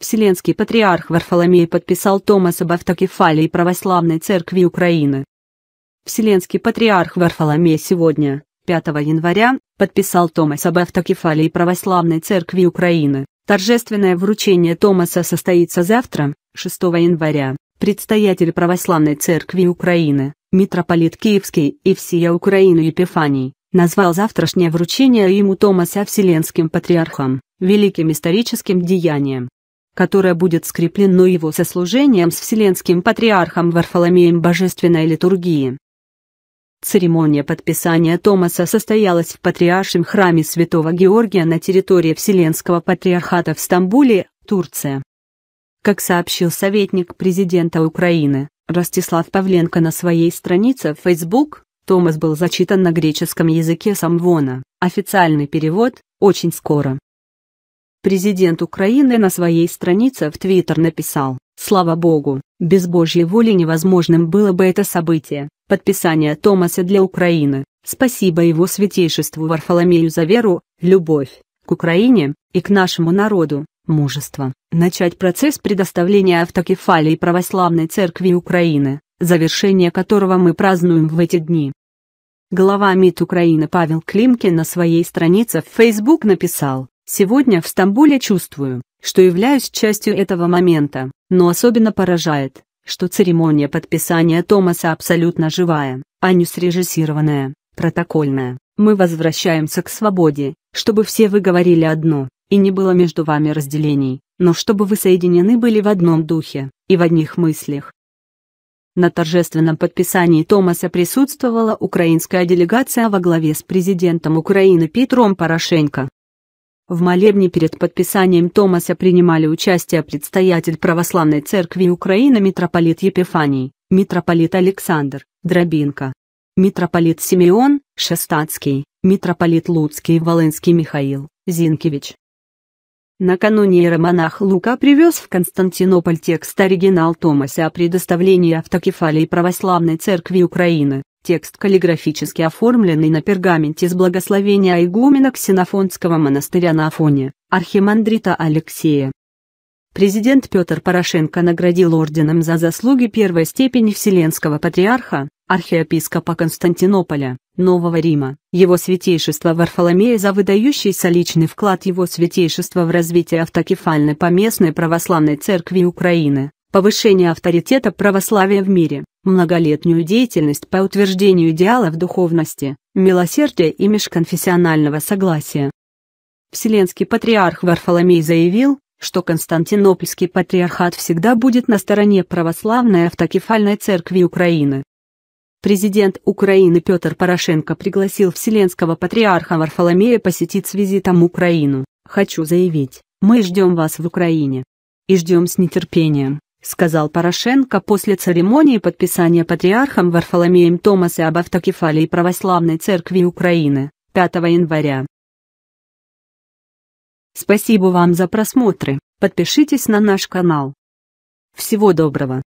Вселенский патриарх Варфоломей подписал Томас об автокефалии Православной Церкви Украины. Вселенский патриарх Варфоломей сегодня, 5 января, подписал Томас об автокефалии Православной Церкви Украины. Торжественное вручение Томаса состоится завтра, 6 января. Предстоятель Православной Церкви Украины, митрополит Киевский и всея Украины Епифаний, назвал завтрашнее вручение ему Томаса Вселенским Патриархом, великим историческим деянием которое будет скреплено его сослужением с Вселенским Патриархом Варфоломеем Божественной Литургии. Церемония подписания Томаса состоялась в Патриаршем храме Святого Георгия на территории Вселенского Патриархата в Стамбуле, Турция. Как сообщил советник президента Украины Ростислав Павленко на своей странице в Facebook, Томас был зачитан на греческом языке самвона, официальный перевод, очень скоро. Президент Украины на своей странице в Твиттер написал «Слава Богу, без Божьей воли невозможным было бы это событие, подписание Томаса для Украины, спасибо его святейшеству Варфоломею за веру, любовь, к Украине, и к нашему народу, мужество, начать процесс предоставления автокефалии Православной Церкви Украины, завершение которого мы празднуем в эти дни». Глава МИД Украины Павел Климкин на своей странице в Facebook написал Сегодня в Стамбуле чувствую, что являюсь частью этого момента, но особенно поражает, что церемония подписания Томаса абсолютно живая, а не срежиссированная, протокольная. Мы возвращаемся к свободе, чтобы все вы говорили одно, и не было между вами разделений, но чтобы вы соединены были в одном духе и в одних мыслях. На торжественном подписании Томаса присутствовала украинская делегация во главе с президентом Украины Петром Порошенко. В молебне перед подписанием Томаса принимали участие предстоятель Православной Церкви Украины митрополит Епифаний, митрополит Александр, Дробинка, митрополит Симеон, Шестацкий, митрополит Луцкий и Волынский Михаил, Зинкевич. Накануне иеромонах Лука привез в Константинополь текст оригинал Томаса о предоставлении автокефалии Православной Церкви Украины. Текст каллиграфически оформленный на пергаменте с благословения игумена Ксенофонского монастыря на Афоне, архимандрита Алексея. Президент Петр Порошенко наградил орденом за заслуги первой степени Вселенского Патриарха, архиепископа Константинополя, Нового Рима, его святейшество Варфоломея за выдающийся личный вклад его святейшества в развитие автокефальной поместной православной церкви Украины, повышение авторитета православия в мире, многолетнюю деятельность по утверждению идеалов духовности, милосердия и межконфессионального согласия. Вселенский патриарх Варфоломей заявил, что Константинопольский патриархат всегда будет на стороне православной автокефальной церкви Украины. Президент Украины Петр Порошенко пригласил Вселенского патриарха Варфоломея посетить с визитом Украину. Хочу заявить, мы ждем вас в Украине. И ждем с нетерпением сказал Порошенко после церемонии подписания патриархом Варфоломеем Томаса об автокефалии Православной Церкви Украины, 5 января. Спасибо вам за просмотры, подпишитесь на наш канал. Всего доброго!